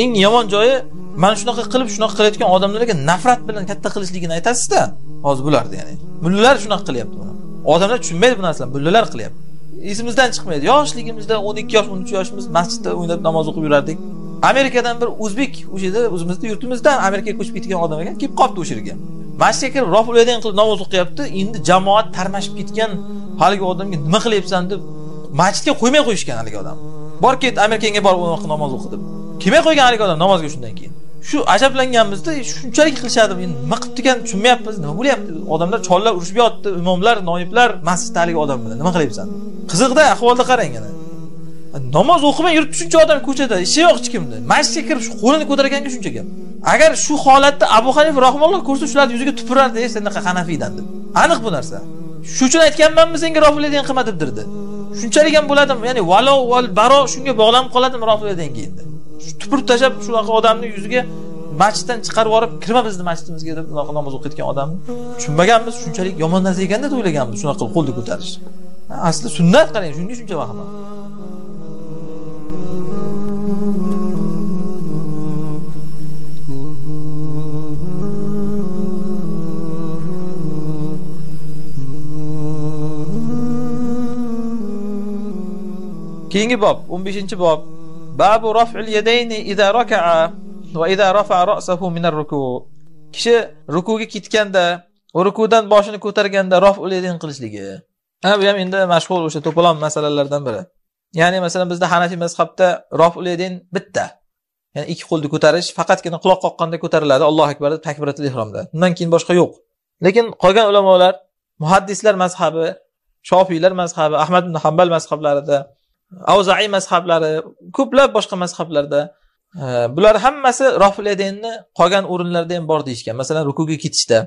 eng yomon joyi mana shunaqa qilib shunaqa qilayotgan odamlarga nafrat bilan katta qilishligini aytasizda hozir bularni ya'ni mullalar shunaqa qilyapti buni odamlar tushunmaydi bu narsani mullalar qilyapti esimizdan chiqmaydi yoshligimizda o'n ikki yosh o'n uch yoshimiz masjidda o'ynab namoz o'qib yurardik amerikadan bir o'zbek o'sha yerda o'zimizni yurtimizdan amerikaga ko'chib ketgan odam ekan kelib qolibdi o'sha yerga masjidga kirib roful qilib namoz o'qiyapti endi jamoat tarmashib ketgan haligi odamga nima qilyapsan deb masjidga qo'ymay qo'yishgan haligi odam bor ket amerikaga borib namoz o'qi deb kelmay qo'ygan haligi odam namozga shundan keyin shu ajablanganmizda shunchalik qilishadi endi nima qilibdi ekan tushunmayapmiz nima bo'lyapti odamlar chollar urushib yotdi imomlar noiblar masjidda haligi odam bilan nima qilyapsan qiziqda ahvolda qarang ana namoz o'qimay yuribdi shuncha odam ko'chada ishi yo'q hech kimni masjidga kirib shu qo'lini ko'targanga shuncha gap agar shu holatda abu hanifa rahmonloh ko'rsa shularni yuziga tupurardi ey sanaqa hanafiydan deb aniq bu narsa shu uchun aytganmanmi senga rofiladin qilma deb dirdi shunchalik ham bo'ladimi ya'ni valo val baro shunga bog'lanib qoladimi rofiladin keyin tupurib tashlab shunaqa odamni yuziga masjiddan chiqarib yuborib kirma bizni masjidimizga deb unaqa namoz o'qib ketgan odamni tushunmaganmiz shunchalik yomon narsa ekan deb o'ylaganmiz shunaqa qilib qo'lni ko'tarish asli sunnat qarang shunga shuncha vahima keyingi bob o'n beshinchi bob Babu raf'il yadayni idza raka'a va idza rafa'a ra'sahu min ar ruku Kishi rukuga ketganda, rukudan boshini ko'targanda raf'ul yadayn qilishligi. Ha, bu ham endi mashhur o'sha to'polon masalalardan biri. Ya'ni masalan bizda Hanafi mazhabda raf'ul yadayn bitta. Ya'ni ikki qo'lni ko'tarish faqatgina quloq qoqqanda ko'tariladi Alloh akbar deb takbiratul ihromda. Undan keyin boshqa yo'q. Lekin qolgan ulamolar, muhaddislar mazhabi, Shofiylar mazhabi, Ahmad ibn Hanbal mazhablarida avzaiy mazhablari ko'plab boshqa mazhablarda e, bular hammasi rofilidinni qolgan o'rinlarda ham bor deyishgan masalan rukuga ketishda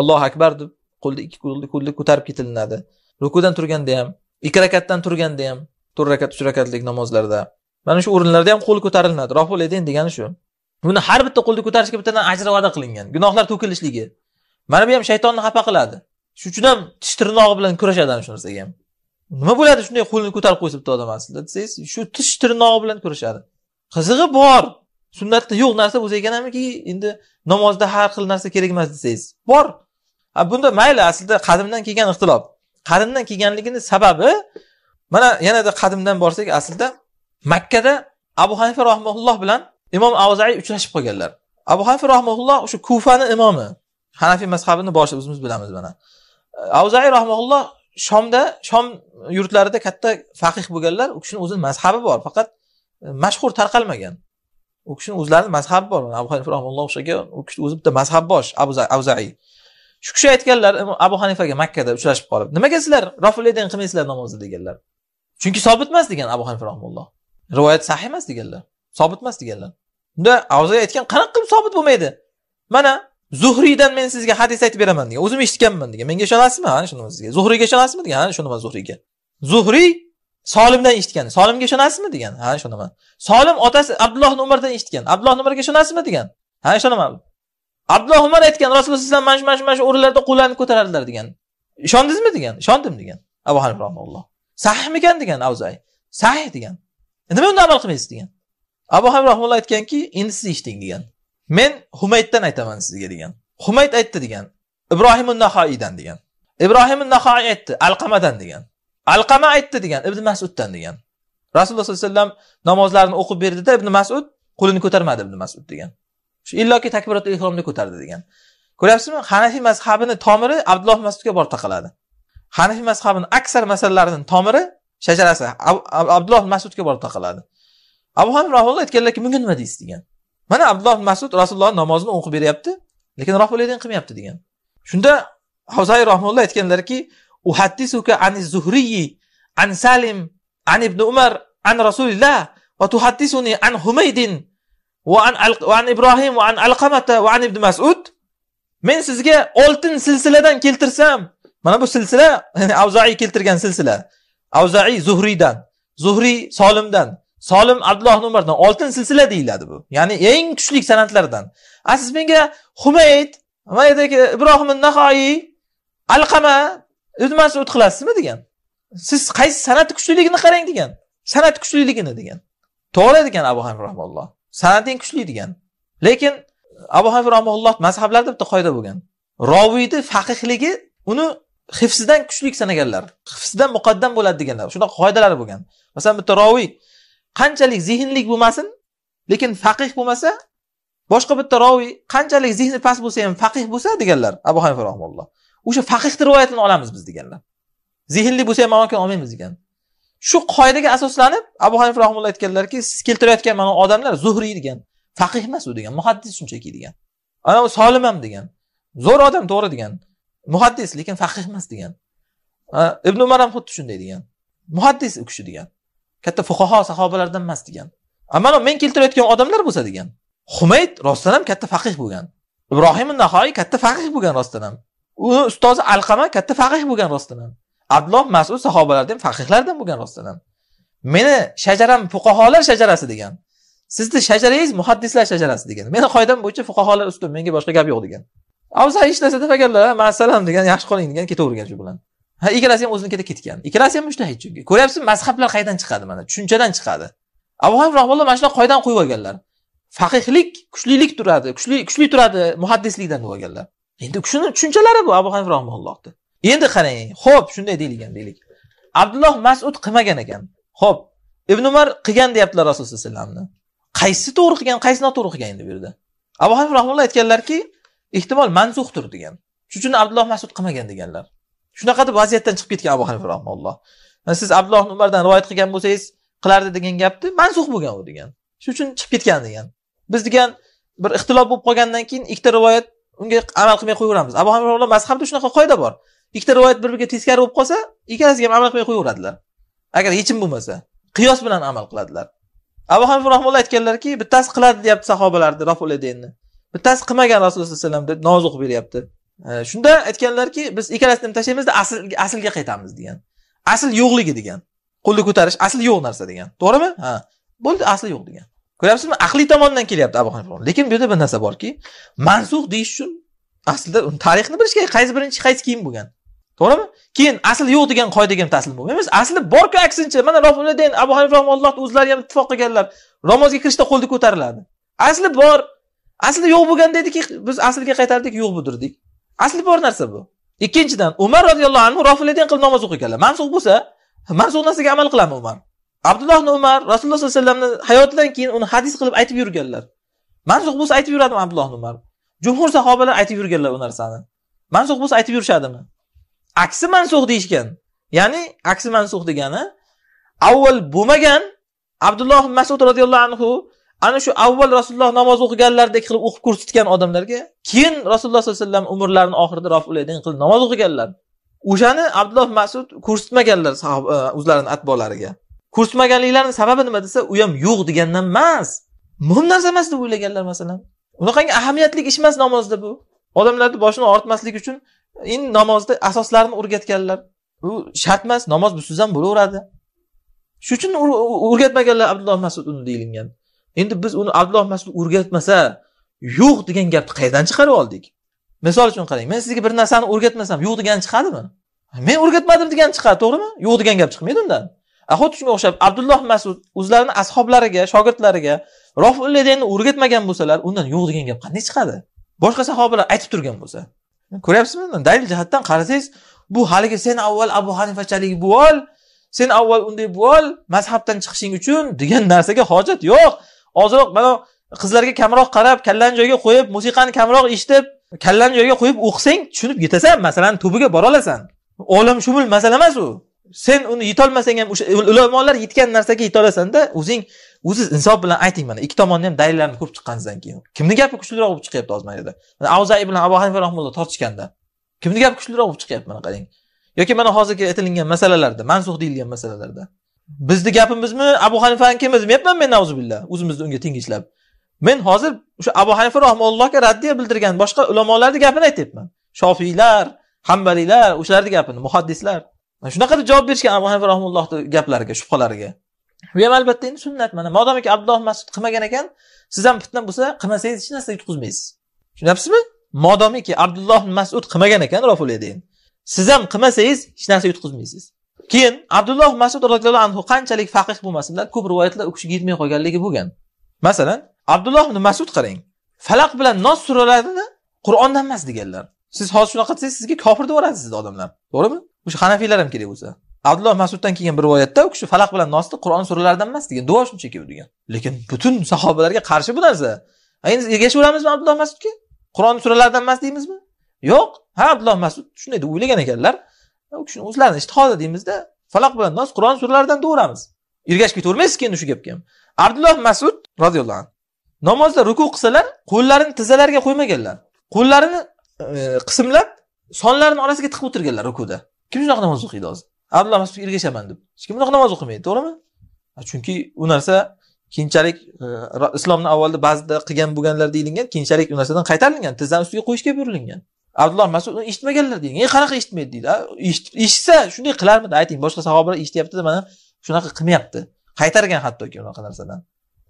allohu akbar deb qo'lni ikki qo'lni ko'tarib ketilinadi rukudan turganda ham ikki rakatdan turganda ham to'rt rakat uch rakatlik namozlarda mana shu o'rinlarda ham qo'l ko'tarilinadi roful degani shu buni har bitta qo'lni ko'tarishga bittadan ajr va'da qilingan gunohlar to'kilishligi mana bu ham shaytonni xafa qiladi shu uchun ham tish tirnog'i bilan kurashadi ana shu narsaga ham nima bo'ladi shunday qo'lini ko'tarib qo'ysa bitta odam aslida desangiz shu tish tirnog'i bilan ko'rishadi qizig'i bor sunnatda yo'q narsa bo'lsa ekanamiki endi namozda har xil narsa kerak emas desangiz bor bunda mayli aslida qadimdan kelgan ixtilof qadimdan kelganligini sababi mana yanada qadimdan borsak aslida makkada abu hanifa rahmaulloh bilan imom avzaiy uchrashib qolganlar abu hanifa rahmaulloh o'sha kufani imomi hanafiy mazhabini boshi o'zimiz bilamiz mana avzaiy rahmaulloh shomda shom yurtlarida katta faqih bo'lganlar u kishini o'zini mazhabi bor faqat e, mashhur tarqalmagan u kishini o'zlarini mazhabi bor abu hanifa rahmallohu o'shaga u kishini o'zi bitta mazhab bosh avzaiy shu kishi aytganlar abu hanifaga makkada uchrashib qolib nimaga sizlar rofildan qilmaysizlar namozni deganlar chunki sobit emas degan abu hanifa rahmalloh rivoyat sahih emas deganlar sobit emas deganlar unda avzai aytgan qanaqa qilib sobit bo'lmaydi mana zuhriydan men sizga hadis aytib beraman degan o'zim eshitganman degan menga ishonasizmi ana shuni sizga zuhriyga ishonasizmi degan ana ishonaman zuhriyga zuhriy solimdan eshitgan solimga ishonasizmi degan ha ishonaman solim otasi abdulloh umardan eshitgan abdulloh umarga ishonasizmi degan ha ishonaman abdulloh umar aytgan rasululloh alayhivasallam mana shu mana shu mana shu o'rinlarda qo'llarini ko'tarardilar degan ishondingizmi degan ishondim degan abu hanifa rahimulloh sahihmikan degan avzay sahih degan nima unda amal qilmaysiz degan abu hanifa rahimulloh aytganki endi siz eshiting degan men Humayddan aytaman sizga degan. Humayd aytdi degan. Ibrohim nahoiydan degan. Ibrohim nahoiy aytdi Alqamadan degan. Alqama aytdi degan Ibn Mas'uddan degan. Rasululloh sollallohu alayhi vasallam namozlarini o'qib berdida Ibn Mas'ud qo'lini ko'tarmadi Ibn Mas'ud degan. Shu illoki takbiratul ihromni ko'tardi degan. Ko'ryapsizmi? Hanafi mazhabini tomiri Abdulloh Mas'udga borib taqaladi. Hanafi mazhabini aksar masalalarini tomiri shajarasi Abdulloh Mas'udga borib taqaladi. Abu Hanifa rahimulloh aytganlarki, "Bunga nima deysiz?" degan. mana abdulloh masud rasululloh namozini o'qib beryapti lekin rohbulaydin qilmayapti degan shunda havzai rohimulloh aytganlarki uhaddisuka an zuhriyi an salim an ibn umar an rasulillah va tuhaddisuni an humaydin va an, va an ibrohim va an alqamata va an ibn masud men sizga oltin silsiladan keltirsam mana bu silsila avzoiy keltirgan silsila avzoiy zuhriydan zuhriy solimdan Solim Abdulloh Umardan oltin silsila deyiladi bu. Ya'ni eng kuchli san'atlardan. A siz menga Humayd, Humaydagi Ibrohim Nahoiy, Alqama, Ibn Mas'ud qilasizmi degan. Siz qaysi san'atni kuchliligini qarang degan. San'at kuchliligini degan. To'g'ri degan Abu Hanifa rahmaulloh San'at eng kuchli degan. Lekin Abu Hanifa rahmaulloh mazhablarda bitta qoida bo'lgan. Roviyni faqihligi uni hifsidan kuchli sanaganlar. hifsidan muqaddam bo'ladi deganlar. Shunaqa qoidalar bo'lgan. Masalan bitta roviy qanchalik zihnlik bo'lmasin lekin faqih bo'lmasa boshqa bitta roviy qanchalik zihni past bo'lsa ham faqih bo'lsa deganlar abu hanifa rahmalloh o'sha faqihni rivoyatini olamiz biz deganlar zihnli bo'lsa ham mavakil olmaymiz degan shu qoidaga asoslanib abu hanifa rahmalloh aytganlarki siz keltirayotgan mana odamlar zuhriy degan faqih emas u degan muhaddis shunchaki degan ana u ham degan zo'r odam to'g'ri degan muhaddis lekin faqih emas degan ibn umar ham xuddi shunday degan muhaddis u kishi degan katta fuqaho sahobalardan emas degan ammo men keltirayotgan odamlar bo'lsa degan humayd rostdan ham katta faqih bo'lgan ibrohim nahoiy katta faqih bo'lgan rostdan ham uni ustozi alqama katta faqih bo'lgan rostdan ham abdulloh masud sahobalardan ham faqihlardan bo'lgan rostdan ham meni shajaram fuqaholar shajarasi degan sizni shajarangiz muhaddislar shajarasi degan meni qoidam bo'yicha fuqaholar ustun menga boshqa gap yo'q degan avza hech narsa demaganlar masalam degan yaxshi qoling degan ketavergan shu bilan ha ikkalasi ham o'zinikida ketgan ikkalasi ham mushtahid chunki ko'ryapsizmi mazhablar qayerdan chiqadi mana tushunchadan chiqadi abu hanifa rahmalloh mana shunaqa qoidani qo'yib olganlar faqihlik kuchlilik turadi kuchli kuchli turadi muhaddislikdan deb olganlar endi shuni tushunchalari bu abu hanif rahmallohni endi qarang ho'p shunday deyilgan deylik abdulloh masud qilmagan ekan ho'p ibn umar qilgan deyaptilar rasululloh sallallohu alayhi vasallamni qaysi to'g'ri qilgan qaysi noto'g'ri qilgan endi bu yerda abu hanif rahmulloh aytganlarki ehtimol manzuhdir degan shuning uchun abdulloh masud qilmagan deganlar shunaqa deb vaziyatdan chiqib ketgan abu hanifa rahmaulloh siz abdulloh umardan rivoyat qilgan bo'lsangiz qilardi degan gapni mansuh bo'lgan u degan shuning uchun chiqib ketgan degan biz degan bir ixtilof bo'lib qolgandan keyin ikkita rivoyat unga amal qilmay qo'yaveramiz abu hanifa mazhabda shunaqa qoida bor ikkita rivoyat bir biriga teskari bo'lib qolsa ikkalasiga ham amal qilmay qo'yaveradilar agar yechim bo'lmasa qiyos bilan amal qiladilar abu hanifa rahmulloh aytganlarki bittasi qiladi deyapti sahobalarni bittasi qilmagan rasululloh sallallohu alayhi vasallam deb nozuq beryapti shunda aytganlarki biz ikkalasini ham tashlaymizda asl aslga qaytamiz degan asl yo'qligi degan qo'lni ko'tarish asl yo'q narsa degan to'g'rimi ha bo'ldi asli yo'q degan ko'ryapsizmi aqliy tomondan kelyapti abu hanifa lekin bu yerda bir narsa borki mansux deyish uchun aslida tarixni bilish kerak qaysi birinchi qaysi keyin bo'lgan to'g'rimi keyin asl yo'q degan qoidaga ham taslim bo'lmaymiz asli borku aksincha mana rofuddin abu hanifa rahmallohni o'zlari ham ittifoq qilganlar namozga kirishda qo'lni ko'tariladi asli bor asli yo'q bo'lganda ediki biz aslga qaytardik yo'q bu asli bor narsa bu ikkinchidan umar roziyallohu anhu rofiliydan qilib namoz o'qiganlar mansuh bo'lsa mansuh narsaga amal qilami umar abdulloh ibn umar rasululloh sollallohu alayhi vasallamni hayotidan keyin uni hadis qilib aytib yurganlar mansuh bo'lsa aytib yuradimi abdulloh ibn umar jumhur sahobalar aytib yurganlar u narsani mansuh bo'lsa aytib yurishadimi aksi mansuh deyishgan ya'ni aksi mansuh degani avval bo'lmagan abdulloh masud roziyallohu anhu ana shu avval rasululloh namoz o'qiganlardek qilib o'qib ko'rsatgan odamlarga keyin rasululloh sollallohu alayhi vasallam umrlarini oxirida roful qilib namoz o'qiganlar o'shani abdulloh masud ko'rsatmaganlar e, o'zlarini atbolariga ko'rsatmaganliklarini sababi nima desa u ham yo'q degandan emas muhim narsa emas deb o'ylaganlar masalan unaqangi ahamiyatli ish emas namozda bu odamlarni boshini og'ritmaslik uchun endi namozda asoslarini o'rgatganlar u shart emas namoz busiz ham bo'laveradi shuning uchun o'rgatmaganlar abdulloh masud uni deyilgan endi biz uni abdulloh masud o'rgatmasa yo'q degan gapni qayerdan chiqarib oldik misol uchun qarang men sizga bir narsani o'rgatmasam yo'q degani chiqadimi men o'rgatmadim degani chiqadi to'g'rimi yo'q degan gap chiqmaydi undan xuddi shunga o'xshab abdulloh masud o'zlarini ashoblariga shogirdlariga roful o'rgatmagan bo'lsalar undan yo'q degan gap qanday chiqadi boshqa sahobalar aytib turgan bo'lsa ko'ryapsizmi dalil jihatdan qarasangiz bu haligi sen avval abu hanifachalik bo'l sen avval unday bo'l mazhabdan chiqishing uchun degan narsaga hojat yo'q ozroq mana qizlarga kamroq qarab kallani joyiga qo'yib musiqani kamroq eshitib kallani joyiga qo'yib o'qisang tushunib yetasan masalani tubiga bora olasan olamshumul masala emas u sen uni yetolmasang ham o'sha ulamolar yetgan narsaga yetolasanda o'zing o'ziz insof bilan ayting mana ikki tomonni ham dalillarni ko'rib chiqqansizdan keyin kimni gapi kuchliroq bo'lib chiqyapti hozir mayda avzai bilan abu hanifa rahmulloh tortishganda kimni gapi kuchliroq bo'lib chiqyapti mana qarang yoki mana hozirgi aytilingan masalalarda mansux deyilgan masalalarda bizni gapimizmi abu kimi demayapman men nauzubillah o'zimizni unga tengishlab men hozir o'sha abu hanifa rahmaullohga raddiya bildirgan boshqa ulamolarni gapini aytyapman shofiylar hambaliylar o'shalarni gapini muhaddislar mana shunaqa deb javob berishgan abu hanifa rahmaullohni gaplariga shubhalariga bu ham albatta endi sunnat mana modomiki abdulloh masud qilmagan ekan siz ham fitna bo'lsa qilmasangiz hech narsa yutqizmaysiz tushunyapsizmi modomiki abdulloh masud qilmagan ekan rofuliy siz ham qilmasangiz hech narsa yutqizmaysiz keyin abdulloh masud roziyallohu anhu qanchalik faqih bo'lmasinlar ko'p rivoyatlar u kishiga yetmay qolganligi bo'lgan masalan abdulloh ibn masud qarang falaq bilan nos suralarini qur'ondan emas deganlar siz hozir shunaqa desangiz sizga kofir deb yuboradi sizni odamlar to'g'rimi o'sha hanafiylar ham kerak bo'lsa abdulloh masuddan kelgan bir rivoyatda u kishi falaq bilan nosni qur'on suralaridan emas degan duo shunchaki u degan lekin butun sahobalarga qarshi bu narsa endi ergashaveramizmi abdulloh masudga qur'on suralaridan emas deymizmi yo'q ha abdulloh masud shunday deb o'ylagan ekanlar u kishini o'zlarini istihoda deymizda falaq bilan nos qur'on suralaridan deyveramiz ergashib ketavermaysiz keyin shu gapga ham abdulloh masud roziyallohu anhu namozda ruku qilsalar qo'llarini tizzalariga qo'ymaganlar qo'llarini e, qismlab sonlarini orasiga tiqib o'tirganlar rukuda kim shunaqa namoz o'qiydi hozir abdulloh masud ergashaman deb hech kim bunaqa namoz o'qimaydi to'g'rimi chunki u narsa keyinchalik e, islomni avvalda ba'zida qilgan bo'lganlar deyilgan keyinchalik u narsadan qaytarilgan tizzani ustiga qo'yishga buyurilgan abdulloh masud uni eshitmaganlar deydi e qanaqa eshitmaydi deydi eshitsa shunday qilarmidi ayting boshqa sahobalar eshityaptida mana shunaqa qilmayapti qaytargan hattoki unaqa narsadan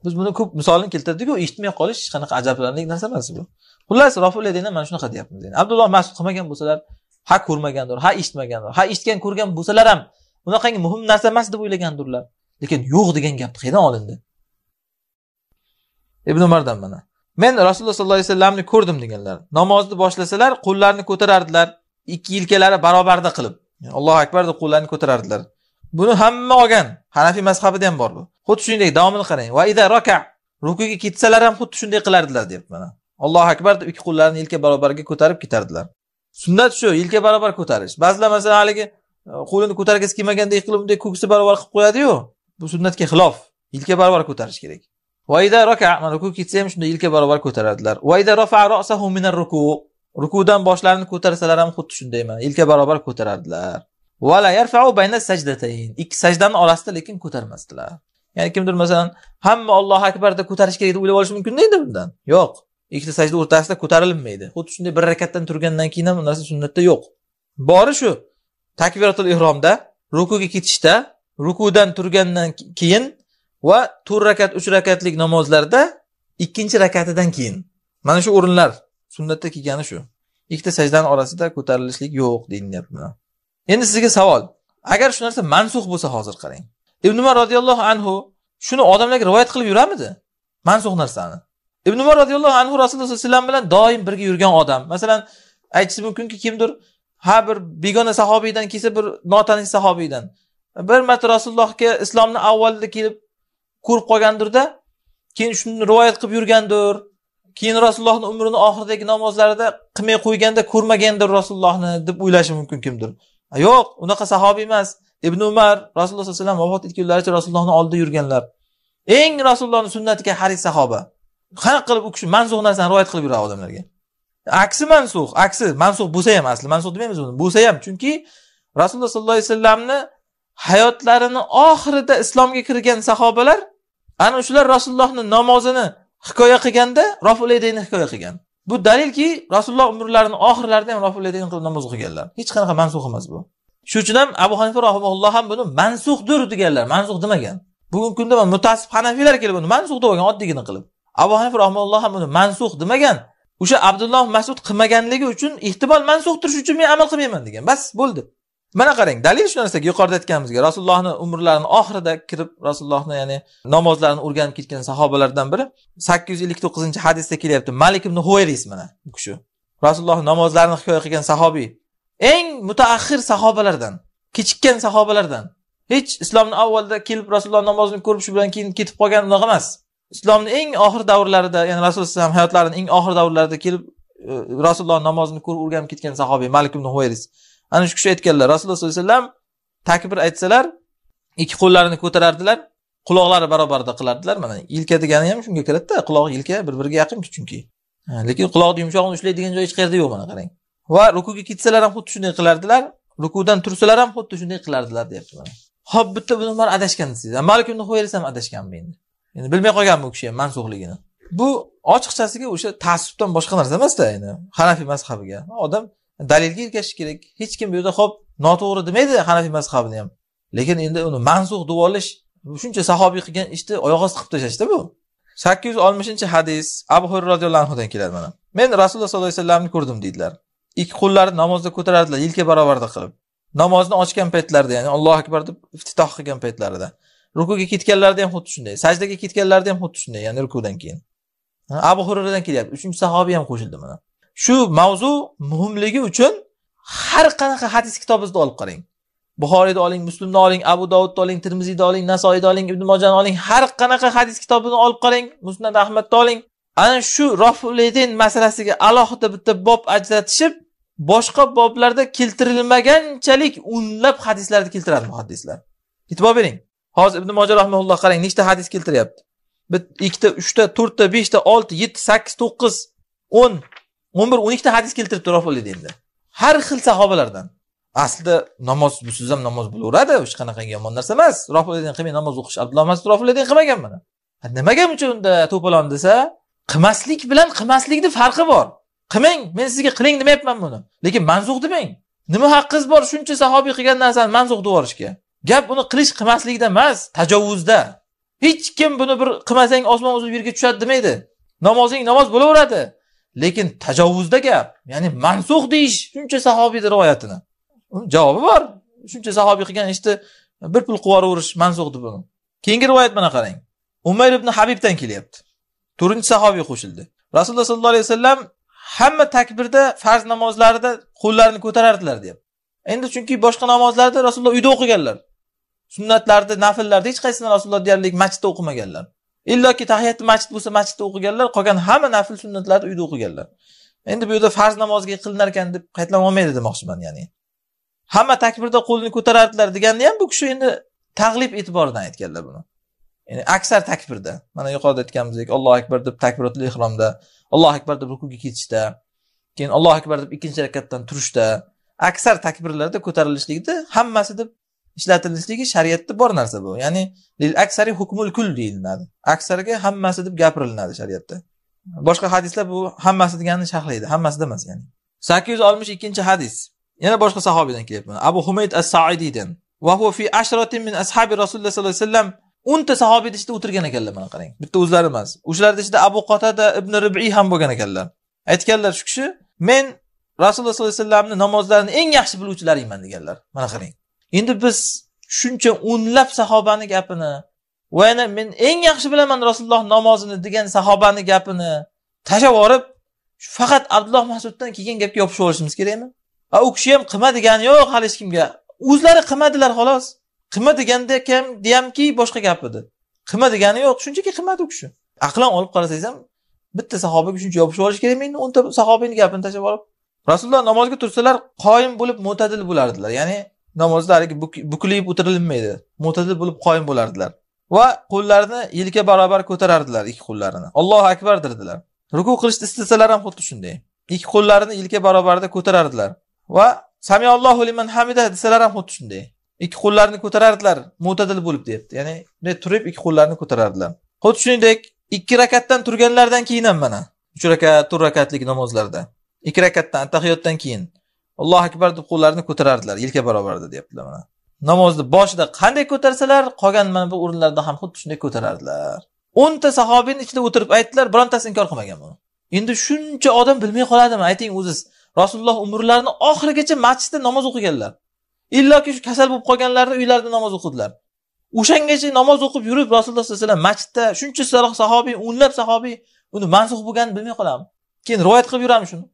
biz buni ko'p misolini keltirdiku eshitmay qolish hech qanaqa ajablanarli narsa emas bu xullas rofila mana shunaqa deyapmiz abdulloh masud qilmagan bo'lsalar ha ko'rmagandir ha eshitmagandir ha eshitgan ko'rgan bo'lsalar ham unaqangi muhim narsa emas deb o'ylagandirlar lekin yo'q degan gap qayerdan olindi ibn umardan mana men rasululloh sollallohu alayhi vasallamni ko'rdim deganlar namozni boshlasalar qo'llarini ko'tarardilar ikki yelkalari barobarda qilib yani allohu akbar deb qo'llarini ko'tarardilar buni hamma olgan hanafiy mazhabida ham bor bu xuddi shuningdek davomini qarang va ida roka rukuga ketsalar ham xuddi shunday qilardilar deyapti mana allohu akbar deb ikki qo'llarini yelka barobarga ko'tarib ketardilar sunnat shu yelka barobar ko'tarish ba'zilar masalan haligi e, qo'lini ko'targisi kelmagandek qilib bunday ko'ksi barobar qilib qo'yadiyu bu sunnatga xilof yelka barobar ko'tarish kerak vayda roka mana ruku ketsa ham shunday yelka barobar ko'taradilar vayda rafa rosahu minar ruku rukudan boshlarini ko'tarsalar ham xuddi shunday mana yelka barobar ko'tarardilar vala yarfau bayna sajdatayn ikki sajdani orasida lekin ko'tarmasdilar ya'ni kimdir masalan hamma allohu akbar deb ko'tarish kerak deb o'ylab olishi mumkin edi bundan yo'q ikkita sajda o'rtasida ko'tarilmaydi xuddi shunday bir rakatdan turgandan keyin ham bu narsa sunnatda yo'q bori shu takbiratul ihromda rukuga ketishda rukudan turgandan keyin va to'rt rakat uch rakatlik namozlarda ikkinchi rakatidan keyin mana shu o'rinlar sunnatda kelgani shu ikkita sajdani orasida ko'tarilishlik yo'q deyilyapti endi sizga savol agar shu narsa mansux bo'lsa hozir qarang ibn umar roziyallohu anhu shuni odamlarga rivoyat qilib yuramidi mansux narsani ibn umar roziyallohu anhu rasululloh sallallohu alayhi vasallam bilan doim birga yurgan odam masalan aytishi mumkinki kimdir ha bir begona sahobiydan kelsa bir notanish sahobiydan bir marta rasulullohga islomni avvalida kelib ko'rib qolgandirda keyin shuni rivoyat qilib yurgandir keyin rasulullohni umrini oxiridagi namozlarida qilmay qo'yganda ko'rmagandir rasulullohni deb o'ylashi mumkin kimdir yo'q unaqa sahobiy emas ibn umar rasululloh sallallohu alayhi vasallam vafot etgunlaricha rasulullohni oldida yurganlar eng rasulullohni sunnatiga haris sahoba qanaqa qilib u kishi mansux narsani rivoyat qilib yuradi odamlarga aksi mansuh aksi mansux bo'lsa ham asli mansux demaymiz uni bo'lsa ham chunki rasululloh sollallohu alayhi vasallamni hayotlarini oxirida islomga kirgan sahobalar ana shular rasulullohni namozini hikoya qilganda roful hikoya qilgan bu dalilki rasululloh umrlarini oxirlarida ham roful qilib namoz o'qiganlar hech qanaqa mansuh emas bu shuning uchun ham abu hanifa rahimaulloh ham buni mansuhdir deganlar mansuh demagan bugungi kunda mutasib hanafiylar kelib buni mansuh deb olgan oddiygina qilib abu hanifa rahimalloh ham buni mansuh demagan o'sha abdulloh masud qilmaganligi uchun ehtimol mansuhdir shuning uchun men amal qilmayman degan bas bo'ldi mana qarang dalil shu narsaga yuqorida aytganimizga rasulullohni umrlarini oxirida kirib rasulullohni ya'ni namozlarini o'rganib ketgan sahobalardan biri sakkiz yuz ellik to'qqizinchi hadisda kelyapti malik ibn huvayris mana bu kishi rasululloh namozlarini hikoya qilgan sahobiy eng mutaaxir sahobalardan kechikkan sahobalardan hech islomni avvalida kelib rasululloh namozini ko'rib shu bilan keyin ketib qolgan unaqa emas islomni eng oxir davrlarida ya'ni rasululloh alayhi hayotlarini eng oxir davrlarida kelib e, rasululloh namozini ko'rib o'rganib ketgan sahobiy malik ibn huvayris ana shu kishi aytganlar rasululloh sollallohu alayhi vasallam takbir aytsalar ikki qo'llarini ko'tarardilar quloqlari barobarida qilardilar mana yelka degani ham shunga kiradida quloq yelka bir biriga yaqinku chunki lekin quloqni yumshoqni ushlaydigan joy hech qayerda yo'q mana qarang va rukuga ketsalar ham xuddi shunday qilardilar rukudan tursalar ham xuddi shunday qilardilar deyapti mana ho'p bitta buni umar adashgan desangiz malik ibn huvayrisi ham adashganmi endi endi bilmay qolganmi u kishi ham mansuhligini bu ochiqchasiga o'sha taassubdan boshqa narsa emasda endi hanafiy mazhabiga odam dalilga ergashish kerak hech kim bu yerda ho'p noto'g'ri demaydi hanafiy mazhabini ham lekin endi uni mansuh deb olish shuncha sahobiy qilgan ishni oyoq osti qilib tashlashda bu sakkiz yuz oltmishinchi hadis abu hurra roziyallohu anhudan keladi mana men rasululloh sollallohu alayhi vasallamni ko'rdim deydilar ikki qo'llarini namozda ko'tarardilar yelka barobarida qilib namozni ochgan paytlarida ya'ni allohu akbar deb iftitoh qilgan paytlarida rukuga ketganlarida ham xuddi shunday sajdaga ketganlarida ham xuddi shunday ya'ni rukudan keyin abu hurradan kelyapti uchinchi sahobiy ham qo'shildi mana shu mavzu muhimligi uchun har qanaqa hadis kitobingizni olib qarang buxoriyni oling muslimni oling abu dovudni oling termiziyni oling nasoiyni oling ibn mojani oling har qanaqa hadis kitobini olib qarang musnad ahmadni oling ana shu rofuleyn masalasiga alohida bitta bob ajratishib boshqa boblarda keltirilmaganchalik o'nlab hadislarni keltiradi muhaddislar e'tibor bering hozir ibn mojar rahmaulloh qarang nechta hadis keltiryapti ikkita uchta to'rtta beshta olti yetti sakkiz to'qqiz o'n o'n bir o'n ikkita hadis keltirib turolmaydi endi har xil sahobalardan aslida namoz busiz ham namoz bo'laveradi hech qanaqangi yomon narsa emas rohilidin qilmay namoz o'qish abdulloh rohilidin qilmagan mana nimaga buncha unda to'polon desa qilmaslik bilan qilmaslikni farqi bor qilmang men sizga qiling demayapman buni lekin manzuq demang nima haqqingiz bor shuncha sahobiy qilgan narsani manzuq deb yuborishga gap uni qilish qilmaslikda emas tajovuzda hech kim buni bir qilmasang osmon uzilib yerga tushadi demaydi namozing namoz bo'laveradi lekin tajovuzda gap ya'ni mansux deyish shuncha sahobiyni rivoyatini javobi bor shuncha sahobiy qilgan ishni bir pul qilib yuraverish mansuh deb keyingi rivoyat mana qarang umayr ibn habibdan kelyapti to'rtinchi sahobiy qo'shildi rasululloh sollallohu alayhi vasallam hamma takbirda farz namozlarida qo'llarini ko'tarardilar deyapti endi chunki boshqa namozlarda rasululloh uyda o'qiganlar sunnatlarda nafllarda hech qaysini rasululloh deyarli masjidda o'qimaganlar illoki tahiyatni masjid bo'lsa masjidda o'qiganlar qolgan hamma nafl sunnatlarni uyda o'qiganlar endi bu yerda farz namozga qilinar ekan deb qaytlab olmaydi demoqchiman ya'ni hamma takbirda qo'lini ko'tarardilar deganda ham bu kishi endi tag'lib e'tiboridan aytganlar buni ya'ni aksar takbirda mana yuqorida aytganimizdek ollohu akbar deb takbiratul ihromda allohu akbar deb rukuga ketishda keyin allohu akbar deb ikkinchi rakatdan turishda aksar takbirlarda ko'tarilishlikda deb ishlatilishligi shariatda bor narsa bu ya'ni lil aksari hukmul kul deyiladi aksariga hammasi deb gapiriladi shariatda boshqa hadislar bu hammasi deganini sharhlaydi hammasi emas ya'ni sakkiz yuz oltmish ikkinchi hadis yana boshqa sahobiydan kelyapti abu humayd as saidiydan fi ashratin min ashabi rasululloh sallallohu alayhi vasallam o'nta sahobiyni ichida o'tirgan ekanlar mana qarang bitta o'zlari emas o'shalarni ichida abu qotada ibn ribiy ham bo'lgan ekanlar aytganlar shu kishi men rasululloh sollallohu alayhi vasallamni namozlarini eng yaxshi biluvchilariman deganlar mana qarang endi biz shuncha o'nlab sahobani gapini va yana men eng yaxshi bilaman rasululloh namozini degan sahobani gapini tashlab yuborib faqat abdulloh masuddan kelgan gapga yopishib olishimiz kerakmi a u kishi ham qilma degani yo'q hali hech kimga o'zlari qilmadilar xolos qilma deganda ham deyamki boshqa gap edi qilma degani yo'q shunchaki qilmadi u kishi aqlan olib qarasangiz ham bitta sahobaga shuncha yopishib olish kerakmi endi o'nta sahobani gapini tashlab yuborib rasululloh namozga tursalar qoyim bo'lib mo'tadil bo'lardilar ya'ni namozda haligi bukilib o'tirilmaydi mo'tadil bo'lib qoyim bo'lardilar va qo'llarini yelka barobar ko'tarardilar ikki qo'llarini allohu akbar derdilar ruku qilishni istasalar ham xuddi shunday ikki qo'llarini yelka barobarida ko'tarardilar va samiallohu liman hamida desalar ham xuddi shunday ikki qo'llarini ko'tarardilar mo'tadil bo'lib deyapti ya'ni bunday turib ikki qo'llarini ko'tarardilar xuddi shuningdek ikki rakatdan turganlaridan keyin ham mana uch rakat to'rt rakatlik namozlarda ikki rakatdan tahiyotdan keyin allohu akbar deb qo'llarini ko'tarardilar yelka barobarida deyaptilar mana namozni boshida qanday ko'tarsalar qolgan mana bu o'rinlarda ham xuddi shunday ko'tarardilar o'nta sahobiyni ichida o'tirib aytdilar birontasi inkor qilmagan buni endi shuncha odam bilmay qoladimi ayting o'ziz rasululloh umrlarini oxirigacha masjidda namoz o'qiganlar illoki shu kasal bo'lib qolganlarni uylarida namoz o'qidilar o'shangacha namoz o'qib yurib rasululloh sallallohu alayhi vasallam masjidda shuncha sahobiy o'nlab sahobiy uni mansux bo'lganini bilmay qolamiz keyin rivoyat qilib yuramiz shuni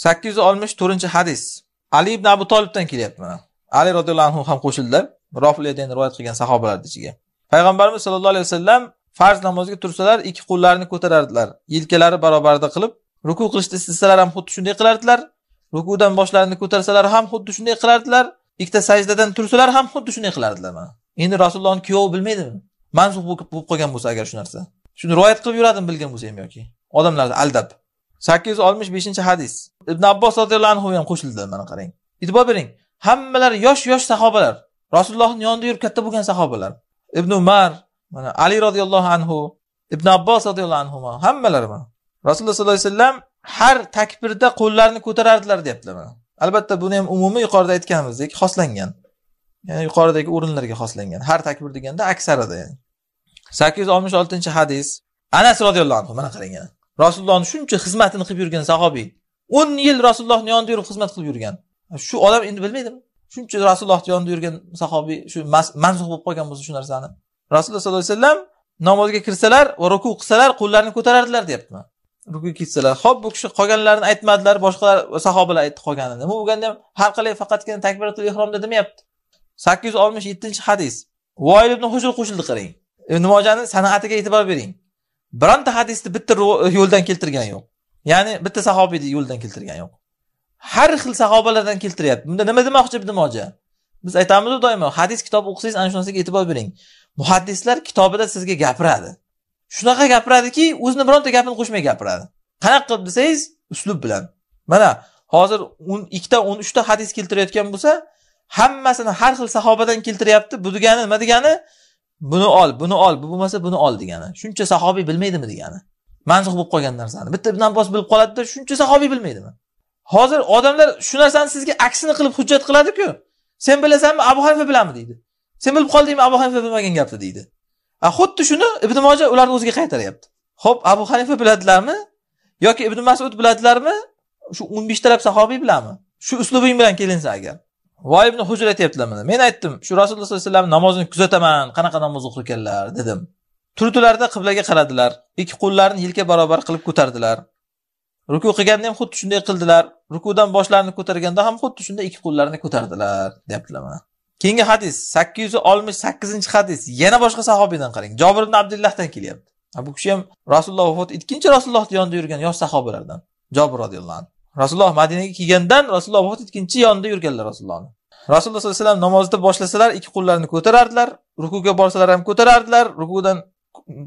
sakkiz yuz oltmish to'rtinchi hadis ali ibn abu tolibdan kelyapti mana ali roziyallohu anhu ham qo'shildilar rofiyadan rivoyat qilgan sahobalarni ichiga payg'ambarimiz sallallohu alayhi vasallam farz namozga tursalar ikki qo'llarini ko'tarardilar yelkalari barobarda qilib ruku qilishni istasalar ham xuddi shunday qilardilar rukudan boshlarini ko'tarsalar ham xuddi shunday qilardilar ikkita sajdadan tursalar ham xuddi shunday qilardilar mana endi rasulullohni kuyovi bilmaydimi mansub bo'lib qolgan bo'lsa agar shu narsa shuni rivoyat qilib yuradimi bilgan bo'lsa ham yoki odamlarni aldab 865 hadis. Ibn Abbos radhiyallohu anhu ham qo'shildi mana qarang. E'tibor bering. Hammalari yosh-yosh sahobalar. Rasulullohning yonida yurib katta bo'lgan sahobalar. Ibn Umar, mana Ali radhiyallohu anhu, Ibn Abbos radhiyallohu anhu hammalari mana. Rasululloh sollallohu alayhi vasallam har takbirda qo'llarini ko'tarardilar deyaptilar mana. Albatta buni ham umumiy yuqorida aytganimizdek xoslangan. Ya'ni yuqoridagi o'rinlarga xoslangan. Har takbir deganda aksarida ya'ni. 866-hadis. Anas radhiyallohu anhu mana qarang. rasulullohni shuncha xizmatini qilib yurgan sahobiy o'n yil rasulullohni yonida yurib xizmat qilib yurgan shu odam endi bilmaydimi shuncha rasulullohni yonida yurgan sahobiy shu mansux bo'lib qolgan bo'lsa shu narsani rasululloh sollallohu alayhi vasallam namozga kirsalar va ruku qilsalar qo'llarini ko'tarardilar deyaptimi ruku ketsalar ho'p bu kishi qolganlarini aytmadilar boshqalar sahobalar aytdi qolganini nima bo'lganda ham har qalay faqatgina takbiratul ihromda demayapti sakkiz yuz oltmish yettinchi hadis voil ibn hujr qo'shildi qarang e, nimojani san'atiga e'tibor bering bironta hadisni bitta yo'ldan keltirgani yo'q ya'ni bitta sahobiyni yo'ldan keltirgani yo'q har xil sahobalardan keltiryapti bunda nima demoqchi ibn moja biz aytamizu doimo hadis kitobi o'qisangiz ana shu narsaga e'tibor bering muhaddislar kitobida sizga gapiradi shunaqa gapiradiki o'zini bironta gapini qo'shmay gapiradi qanaqa qilib desangiz uslub bilan mana hozir o'n ikkita o'n uchta hadis keltirayotgan bo'lsa hammasini har xil sahobadan keltiryapti bu degani nima degani buni ol buni ol bu bo'lmasa buni ol degani shuncha sahobiy bilmaydimi degani mansuh bo'lib qolgan narsani bitta ibn abbos bilib qoladida shuncha sahobiy bilmaydimi hozir odamlar shu narsani sizga aksini qilib hujjat qiladiku sen bilasanmi abu hanifa bilanmi deydi sen bilib qoldingmi abu hanifa bilmagan gapni deydi a xuddi shuni ibn moja ularni o'ziga qaytaryapti ho'p abu hanifa biladilarmi yoki ibn masud biladilarmi shu o'n beshtalab sahobiy bilanmi shu uslubing bilan kelinsa agar voy ibn hujr aytyaptilar mana men aytdim shu rasululloh sollallohu alayhi vasallam namozini kuzataman qanaqa namoz o'qir ekanlar dedim turdilarda qiblaga qaradilar ikki qo'llarini yelka barobar qilib ko'tardilar ruku qilganda ham xuddi shunday qildilar rukudan boshlarini ko'targanda ham xuddi shunday ikki qo'llarini ko'tardilar deyaptilar mana keyingi hadis sakkiz yuz oltmish sakkizinchi hadis yana boshqa sahobiydan qarang jobir ibn abdullahdan kelyapti bu kishi ham rasululloh vafot etguncha rasulullohni yonida yurgan yosh sahobalardan jobir roziyallohu anhu rasululloh madinaga kelgandan rasululloh vafot etguncha yonida yurganlar rasulullohni rasululloh sallallohu alayhi vasallam namozda boshlasalar ikki qo'llarini ko'tarardilar rukuga borsalar ham ko'tarardilar rukudan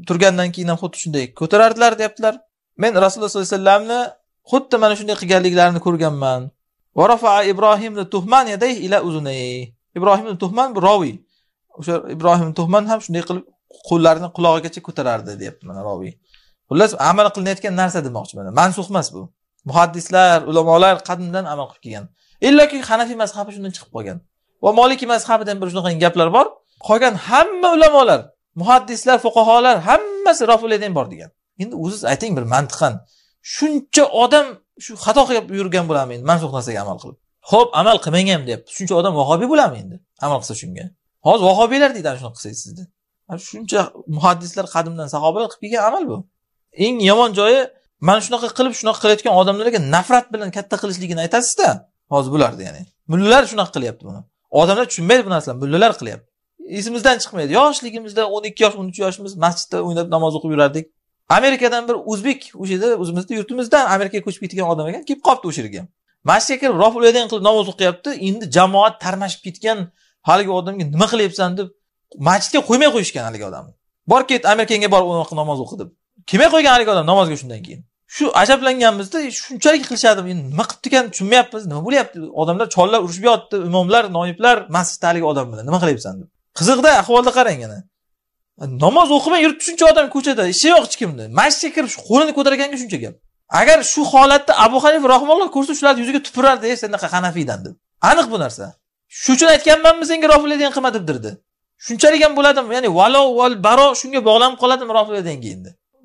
turgandan keyin ham xuddi shunday ko'tarardilar deyaptilar men rasululloh sallallohu alayhi vasallamni xuddi mana shunday qilganliklarini ko'rganman ibrohim tuhman ila ibrohim tuhman bu roviy o'sha ibrohim tuhman ham shunday qilib qo'llarini qulog'igacha ko'tarardi deyapti mana roviy xullas amal qilinayotgan narsa demoqchi mana mansux emas bu muhaddislar ulamolar qadimdan amal qilib kelgan illoki hanafiy mazhabi shundan chiqib qolgan va moliki mazhabida ham bir shunaqa gaplar bor qolgan hamma ulamolar muhaddislar fuqaholar hammasi rofiladan bor degan endi o'ziz ayting bir mantiqan shuncha odam shu xato qilib yurgan bo'ladimi endi mansuh narsaga amal qilib ho'p amal qilmang ham deyapti shuncha odam vahobiy bo'ladimi endi amal qilsa shunga hozir vahobiylar deydi ana shunaqa qilsangiz sizni shuncha muhaddislar qadimdan sahobalar qilib kelgan amal bu eng yomon joyi mana shunaqa qilib shunaqa qilayotgan odamlarga nafrat bilan katta qilishligini aytasizda hozir bularni ya'ni mullalar shunaqa qilyapti buni odamlar tushunmaydi bu narsalarni mullalar qilyapti esimizdan chiqmaydi yoshligimizda o'n ikki yosh o'n uch yoshimiz masjidda o'ynab namoz o'qib yurardik amerikadan bir o'zbek o'sha yerda o'zimizni yurtimizdan amerikaga ko'chib ketgan odam ekan kelib qolibdi o'sha yerga masjidga kirib rohiblardan qilib namoz o'qiyapti endi jamoat tarmashib ketgan haligi odamga nima qilyapsan deb masjidga qo'ymay qo'yishgan haligi odamni bor ket amerikangga bor namoz o'qi deb kelmay qo'ygan haligi odam namozga shundan keyin shu ajablanganmizda shunchalik qilishadimi endi nima qilibdi ekan tushunmayapmiz nima bo'lyapti odamlar chollar urushib yotdi imomlar noiblar masjidda haligi odam bilan nima qilyapsan deb qiziqda ahvolda qarang yana namoz o'qimay yuribdi shuncha odam ko'chada ishi yo'q hech kimni masjidga kirib shu qo'lini ko'targanga shuncha gap agar shu holatda abu hanifa rahmalloh ko'rsa shularni yuziga tupurardi sen sanaqa hanafiydan deb aniq bu narsa shu uchun aytganmanmi senga rofiladan qilma deb dirdi shunchalik ham bo'ladimi ya'ni valo val baro shunga bog'lanib qoladimi rofiladan endi